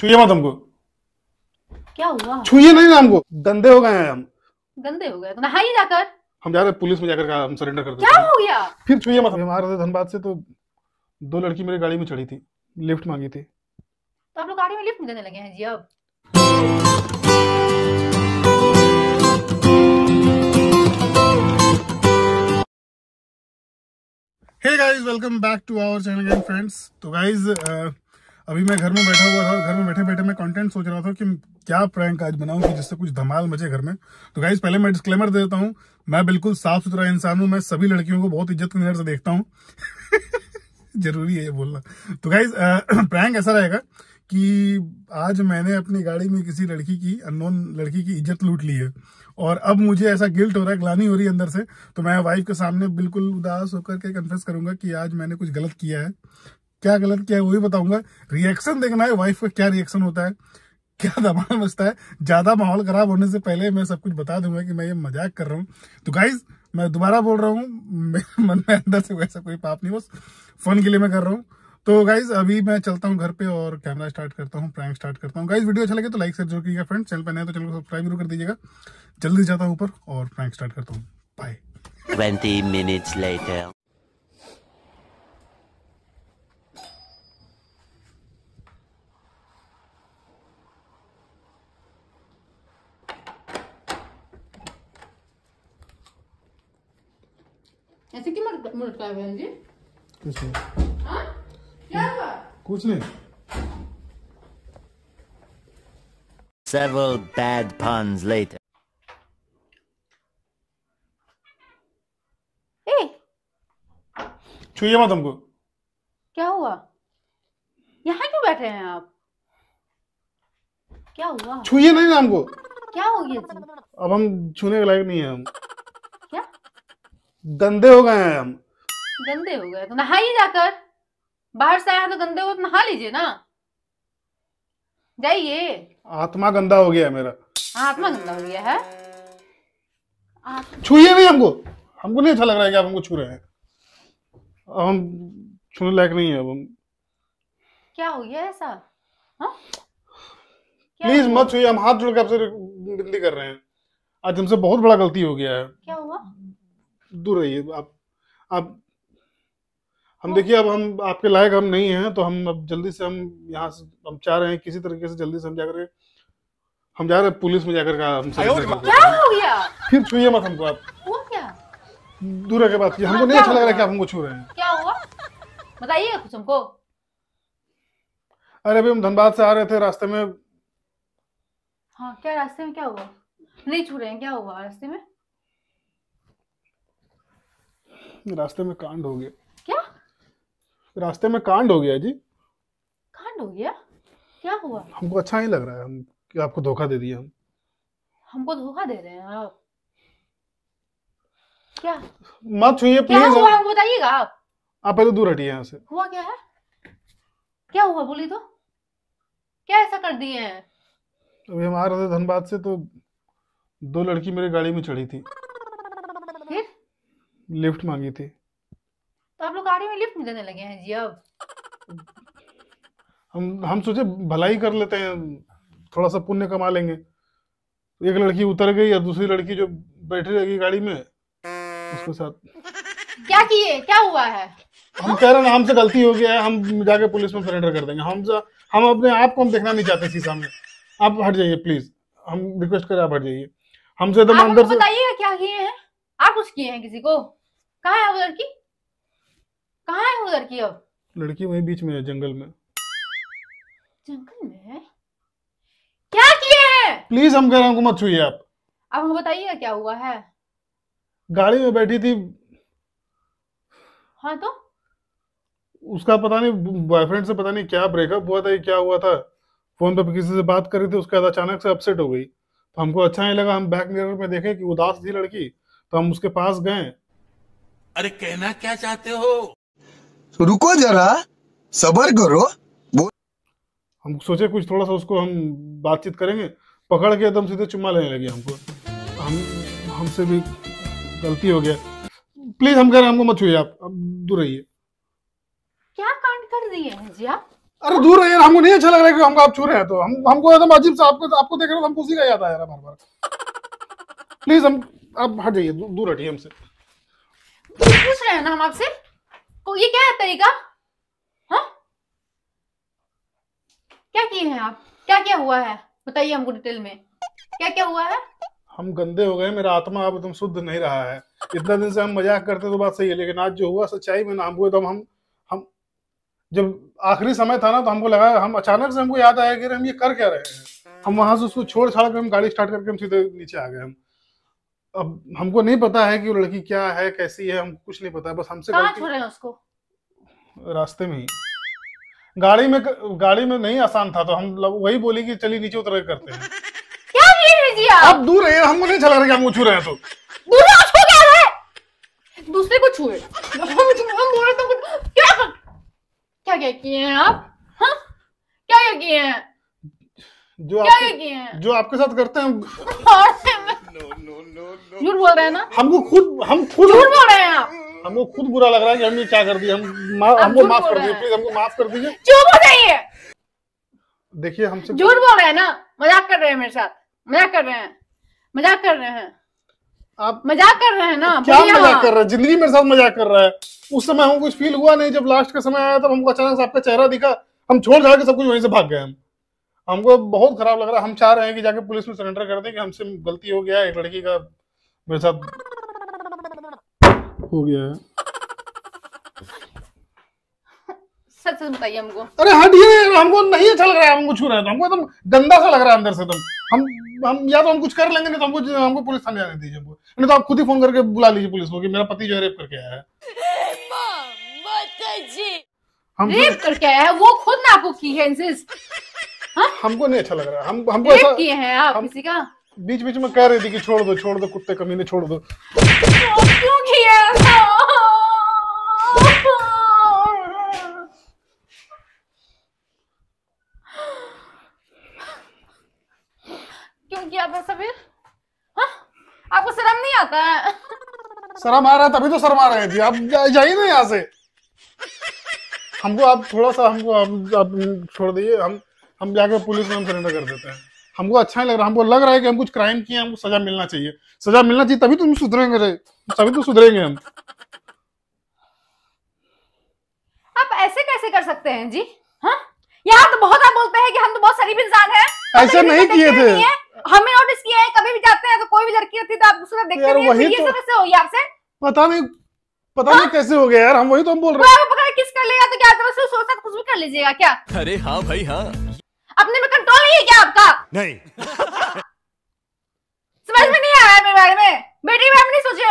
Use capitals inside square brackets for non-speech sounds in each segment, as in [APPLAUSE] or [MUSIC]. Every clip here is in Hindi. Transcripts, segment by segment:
छुए मत हमको क्या हुआ छुए नहीं ना हमको गंदे हो गए हैं हम गंदे हो गए तो नहा ही जाकर हम जा रहे पुलिस में जाकर कहा हम सरेंडर कर दो क्या हो गया फिर छुए मत हमारे धनबाद से तो दो लड़की मेरी गाड़ी में चढ़ी थी लिफ्ट मांगी थी तो आप लोग गाड़ी में लिफ्ट देने लगे हैं जी अब hey guys welcome back to our channel friends तो गाइस अभी मैं घर में बैठा हुआ था घर में बैठे बैठे मैं कंटेंट सोच रहा था कि क्या प्रैंक आज बनाऊं कि जिससे कुछ धमाल मचे घर में तो गाइज पहले मैं डिस्क्लेमर दे देता हूँ मैं बिल्कुल साफ सुथरा इंसान हूँ मैं सभी लड़कियों को बहुत इज्जत की नजर से देखता हूँ [LAUGHS] जरूरी है ये बोलना तो गाइज प्रैंक [CLEARS THROAT] ऐसा रहेगा कि आज मैंने अपनी गाड़ी में किसी लड़की की अननोन लड़की की इज्जत लूट ली है और अब मुझे ऐसा गिल्ट हो रहा है ग्लानी हो रही है अंदर से तो मैं वाइफ के सामने बिल्कुल उदास होकर के कन्फेस करूंगा कि आज मैंने कुछ गलत किया है क्या गलत किया है वही बताऊंगा रिएक्शन देखना है वाइफ का क्या रिएक्शन होता है क्या दबाव बचता है ज्यादा माहौल खराब होने से पहले मैं सब कुछ बता दूंगा कि मैं ये मजाक कर रहा हूँ तो गाइज मैं दोबारा बोल रहा हूँ मेरे मन में अंदर से वैसा कोई पाप नहीं बस फन के लिए मैं कर रहा हूँ तो गाइज अभी मैं चलता हूँ घर पे और कैमरा स्टार्ट करता हूँ प्रैंक स्टार्ट करता हूँ गाइज वीडियो अच्छा लगे तो लाइक शेयर जरूर कीजिएगा फ्रेंड चैनल पर नया तो चैनल को सब्सक्राइब जरूर कर दीजिएगा जल्दी जाता हूँ ऊपर और प्रैंक स्टार्ट करता हूँ बाय ट्वेंटी मिनट्स लेटर ऐसे क्यों मुड़का हुआ है जी कुछ नहीं हाँ? क्या हुआ कुछ नहीं Several bad puns later. ए छुइए मत हमको क्या हुआ यहाँ क्यों बैठे हैं आप क्या हुआ छुए नहीं ना हमको क्या हो गया जी अब हम छूने के लायक नहीं है हम गंदे हो गए हैं हम गंदे हो गए तो नहा ही जाकर बाहर से आया तो गंदे हो तो नहा लीजिए ना जाइए आत्मा गंदा हो गया है मेरा हाँ, आत्मा गंदा हो गया है छूए भी हमको हमको नहीं अच्छा लग रहा है कि आप हमको छू रहे हैं हम छूने लायक नहीं है अब हम क्या हो गया ऐसा हाँ? प्लीज मत छूए हम हाथ जोड़ के आपसे बिनती कर रहे हैं आज हमसे बहुत बड़ा गलती हो गया है क्या हुआ दूर रहिए आप आप हम देखिए अब हम आपके लायक हम नहीं हैं तो हम अब जल्दी से हम यहाँ से हम चाह रहे हैं किसी तरीके से जल्दी से हम जाकर हम जा रहे हैं पुलिस में जाकर का हम क्या हो गया फिर छुइए मत हमको आप हुआ क्या दूर के बात की हमको नहीं अच्छा लग रहा कि आप हमको छू रहे हैं क्या हुआ बताइए कुछ हमको अरे अभी हम धनबाद से आ रहे थे रास्ते में हाँ क्या रास्ते में क्या हुआ नहीं छू रहे हैं क्या हुआ रास्ते में रास्ते में कांड हो गया क्या रास्ते में कांड हो गया जी कांड हो गया क्या हुआ हमको अच्छा नहीं लग रहा है हम कि आपको धोखा दे दिया हम हमको धोखा दे रहे हैं आप क्या मत छुइए प्लीज क्या हुआ हमको बताइएगा आप आप पहले दूर हटिए यहाँ से हुआ क्या है क्या हुआ बोली तो क्या ऐसा कर दिए हैं अभी हम आ रहे थे धनबाद से तो दो लड़की मेरी गाड़ी में चढ़ी थी लिफ्ट मांगी थी तो आप लोग गाड़ी में लिफ्ट देने लगे हैं जी अब हम हम सोचे भलाई कर लेते हैं थोड़ा सा पुण्य कमा लेंगे एक लड़की उतर गई और दूसरी लड़की जो बैठी रहेगी गाड़ी में उसके साथ क्या किए क्या हुआ है हम कह रहे हैं हमसे गलती हो गया है हम जाके पुलिस में सरेंडर कर देंगे हम जा, हम अपने आप को हम देखना नहीं चाहते शीशा में आप हट जाइए प्लीज हम रिक्वेस्ट करें आप हट जाइए हमसे तो अंदर से बताइएगा क्या किए हैं आप कुछ किए हैं किसी को कहा है वो लड़की कहा है वो लड़की अब लड़की वही बीच में है जंगल में जंगल में क्या किए हैं प्लीज हम कह रहे हैं मत छुए आप अब हमको बताइए क्या हुआ है गाड़ी में बैठी थी हाँ तो उसका पता नहीं बॉयफ्रेंड से पता नहीं क्या ब्रेकअप हुआ था क्या हुआ था फोन पे किसी से बात कर रही थी उसके बाद अचानक से अपसेट हो गई तो हमको अच्छा नहीं लगा हम बैक मिरर में देखे कि उदास थी लड़की तो हम उसके पास गए अरे कहना क्या चाहते हो तो रुको जरा सबर करो हम सोचे कुछ थोड़ा सा उसको हम बातचीत करेंगे पकड़ के एकदम सीधे चुम्मा लेने लगे हमको हम हमसे भी गलती हो गया प्लीज हम कह रहे हैं हमको मत छुए आप अब दूर रहिए क्या कांड कर दिए हैं जी अरे दूर रहिए हमको नहीं अच्छा लग रहा है कि हमको आप छू रहे हैं तो हम हमको एकदम अजीब सा आपको आपको देख रहे हो हमको उसी का याद आया बार बार [LAUGHS] प्लीज हम अब हट जाइए दूर हटिए हमसे पूछ रहे हैं ना हम आपसे तो ये क्या है तरीका हा? क्या किए हैं आप क्या क्या हुआ है बताइए हमको डिटेल में क्या क्या हुआ है हम गंदे हो गए मेरा आत्मा अब एकदम शुद्ध नहीं रहा है इतना दिन से हम मजाक करते तो बात सही है लेकिन आज जो हुआ सच्चाई में ना हमको एकदम हम हम जब आखिरी समय था ना तो हमको लगा हम अचानक से हमको याद आया कि हम ये कर क्या रहे हैं हम वहां से उसको छोड़ छाड़ कर हम गाड़ी स्टार्ट करके हम सीधे नीचे आ गए हम अब हमको नहीं पता है कि वो लड़की क्या है कैसी है हमको कुछ नहीं पता है बस हमसे कहाँ छोड़े उसको रास्ते में ही गाड़ी में गाड़ी में नहीं आसान था तो हम वही बोली कि चलिए नीचे उतर करते हैं क्या आप दूर है हमको नहीं चला रहे कि हमको छू रहे हैं तो दूर है उसको क्या है दूसरे को हम बोल रहे तो क्या क्या क्या किए हैं आप हा? क्या क्या किए हैं जो आपके जो आपके साथ करते हैं हाँ। झूठ बोल रहे हैं ना हमको खुद हम खुद झूठ बोल रहे हैं आप हमको खुद बुरा लग रहा है कि हमने क्या कर दिया हम हमको माफ कर दीजिए प्लीज हमको माफ कर दीजिए चुप हो जाइए देखिए हमसे झूठ बोल रहे हैं ना मजाक कर रहे हैं मेरे साथ मजाक कर रहे हैं मजाक कर रहे हैं आप मजाक कर रहे हैं ना क्या मजाक हाँ। कर रहे हैं जिंदगी मेरे साथ मजाक कर रहा है उस समय हमको कुछ फील हुआ नहीं जब लास्ट का समय आया तब हमको अचानक से आपका चेहरा दिखा हम छोड़ छाड़ सब कुछ वहीं से भाग गए हम हमको बहुत खराब लग रहा है हम चाह रहे हैं कि जाके पुलिस में सरेंडर कर दें कि हमसे गलती हो गया एक लड़की का मेरे साथ हो गया है सच सच बताइए हमको अरे हटिए हमको नहीं अच्छा लग रहा है हमको छू रहा है हमको एकदम गंदा सा लग रहा है अंदर से तुम हम हम या तो हम कुछ कर लेंगे नहीं तो हमको हमको पुलिस थाने जाने दीजिए हमको नहीं तो आप खुद ही फोन करके बुला लीजिए पुलिस को कि मेरा पति जो है रेप करके आया है हम रेप करके आया है वो खुद ने आपको की है इंसिस्ट हाँ? हमको नहीं अच्छा लग रहा हम हमको ऐसा किए हैं आप किसी का बीच बीच में कह रही थी कि छोड़ दो छोड़ दो कुत्ते कमीने छोड़ दो क्यों किया क्यों किया वैसा फिर हाँ? आपको शर्म नहीं आता है शर्म आ रहा है तभी तो शर्म आ रहे थे आप जाइए ना यहाँ से हमको आप थोड़ा सा हमको आप, आप छोड़ दीजिए हम हम जाकर पुलिस में हम सरेंडर कर देते हैं हमको अच्छा नहीं लग रहा हमको लग रहा है कि हम कुछ क्राइम किए हमको सजा मिलना चाहिए सजा मिलना चाहिए तभी तो हम सुधरेंगे तभी तो सुधरेंगे हम आप ऐसे कैसे कर सकते हैं जी हाँ? यहाँ तो बहुत आप बोलते हैं कि हम तो बहुत शरीफ इंसान है ऐसे नहीं किए थे हमें नोटिस किया है कभी भी जाते हैं तो कोई भी लड़की होती तो आप दूसरा देखते नहीं है ये तो- हो गया आपसे पता नहीं पता नहीं हाँ? कैसे हो गया यार हम वही तो हम बोल रहे हैं किस कर लेगा तो क्या सोचा कुछ भी कर लीजिएगा क्या अरे हाँ भाई हाँ अपने में कंट्रोल नहीं है क्या आपका नहीं [LAUGHS] समझ में नहीं आ रहा है मेरे बारे में बेटी में नहीं सोचे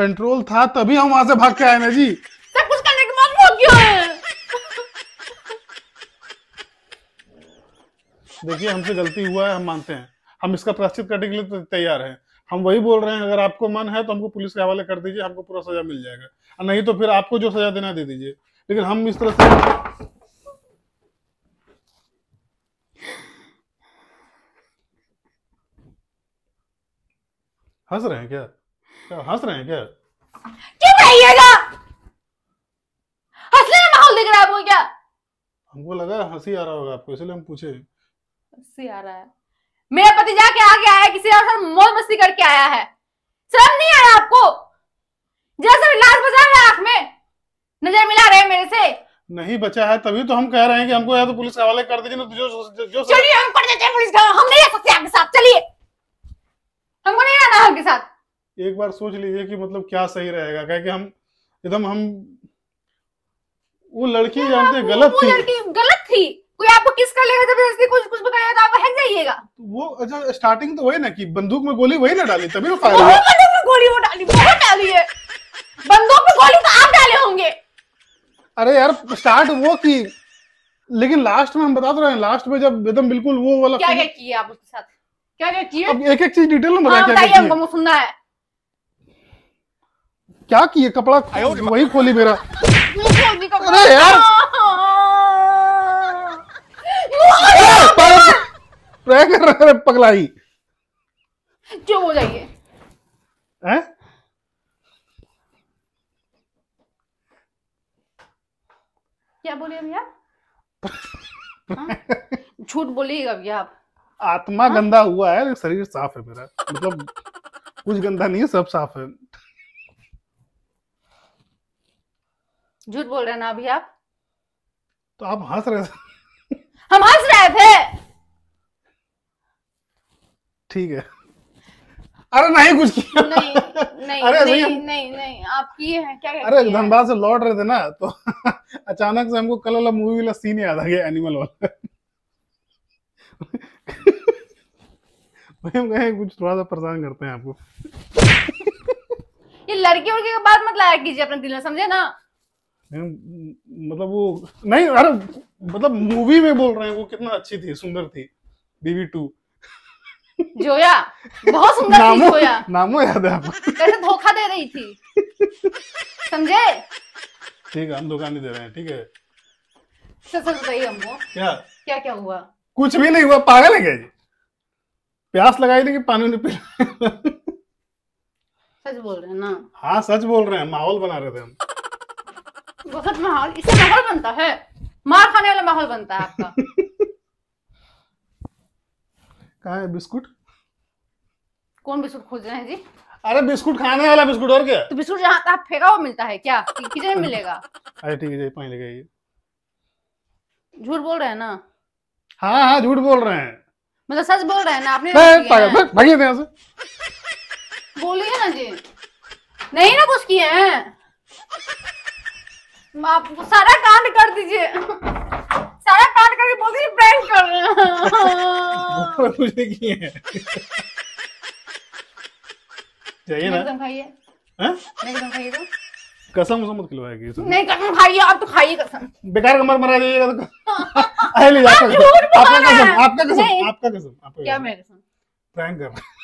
कंट्रोल था तभी हम वहां से भाग के आए ना जी सब कुछ करने के बाद भाग क्यों देखिए हमसे गलती हुआ है हम मानते हैं हम इसका प्राश्चित करने के लिए तो तैयार हैं हम वही बोल रहे हैं अगर आपको मन है तो हमको पुलिस के हवाले कर दीजिए हमको पूरा सजा मिल जाएगा नहीं तो फिर आपको जो सजा देना दे दीजिए लेकिन हम इस तरह से हंस रहे हैं क्या क्या हंस रहे हैं क्या क्यों रहिएगा हंसने का माहौल दिख रहा है आपको क्या हमको लगा हंसी आ रहा होगा आपको इसलिए हम पूछे हंसी आ रहा है मेरा पति जा के आ आगे आया किसी और साथ मौज मस्ती करके आया है शर्म नहीं आया आपको जैसे लाश बचा है आंख में नजर मिला रहे मेरे से नहीं बचा है तभी तो हम कह रहे हैं कि हमको या तो पुलिस के हवाले कर दीजिए ना तो जो जो, जो चलिए हम कर देते हैं पुलिस का हम नहीं रह सकते आपके साथ चलिए के साथ एक बार सोच लीजिए कि मतलब क्या सही रहेगा क्या कि हम एकदम हम वो लड़की जानते गलत वो, वो थी लड़की गलत थी कोई आपको किसका कर लेगा जबरदस्ती कुछ कुछ बताया तो आप हट जाइएगा वो अच्छा स्टार्टिंग तो वही ना कि बंदूक में गोली वही ना डाली तभी वो फायर हुआ बंदूक में गोली वो डाली वो डाली है बंदूक में गोली तो आप डाले होंगे अरे यार स्टार्ट वो की लेकिन लास्ट में हम बता तो रहे हैं लास्ट में जब एकदम बिल्कुल वो वाला क्या क्या किया आप उसके साथ क्या क्या किए एक एक चीज डिटेल में हाँ, क्या क्या हमको सुनना है क्या किए कपड़ा वही खोली मेरा अरे यार कर पगलाई चुप हो जाइए क्या बोले भैया [LAUGHS] हाँ? झूठ बोलिएगा भैया आप आत्मा हाँ। गंदा हुआ है शरीर साफ है मेरा मतलब कुछ गंदा नहीं है सब साफ है झूठ बोल रहे हैं ना अभी आप तो आप हंस रहे थे हम हंस रहे थे ठीक है अरे नहीं कुछ किया नहीं नहीं अरे नहीं, नहीं, नहीं नहीं आप किए हैं क्या अरे धनबाद से लौट रहे थे ना तो [LAUGHS] अचानक से हमको कल वाला मूवी वाला सीन याद आ गया एनिमल वाला हम गए कुछ थोड़ा सा परेशान करते हैं आपको ये लड़की उड़की का बात मत लाया कीजिए अपने दिल में समझे ना मतलब वो नहीं अरे मतलब मूवी में बोल रहे हैं वो कितना अच्छी थी सुंदर थी बीवी टू जोया बहुत सुंदर नामो, थी जोया नामो याद है आपको कैसे धोखा दे रही थी समझे ठीक है हम धोखा नहीं दे रहे हैं ठीक है सच सच बताइए हमको क्या क्या क्या हुआ कुछ भी नहीं हुआ पागल है क्या प्यास लगाई लेकिन पानी नहीं पी सच बोल रहे ना हाँ सच बोल रहे हैं माहौल बना रहे थे हम बहुत माहौल इसे माहौल बनता है मार खाने वाला माहौल बनता है आपका कहा है बिस्कुट कौन बिस्कुट खोज रहे हैं जी अरे बिस्कुट खाने वाला बिस्कुट और क्या तो बिस्कुट जहाँ आप फेंका हुआ मिलता है क्या किचन में [LAUGHS] मिलेगा अरे ठीक है पानी लेके झूठ बोल रहे हैं ना हाँ हाँ झूठ बोल रहे हैं मतलब सच बोल रहे हैं ना आपने भागिए बोलिए ना जी नहीं ना कुछ किए हैं आप सारा कांड कर दीजिए सारा कांड करके बोल दीजिए प्रैंक कर रहे हैं कुछ नहीं किए हैं चाहिए ना एकदम खाइए हाँ? एकदम खाइए तो कसम उसम मत खिलवाएगी नहीं कसम खाइए आप तो खाइए कसम बेकार कमर मरा जाइएगा तो [LAUGHS] अरे ले जाकर आपका कसम आपका कसम आपका कसम क्या मेरा कसम प्रैंक कर रहा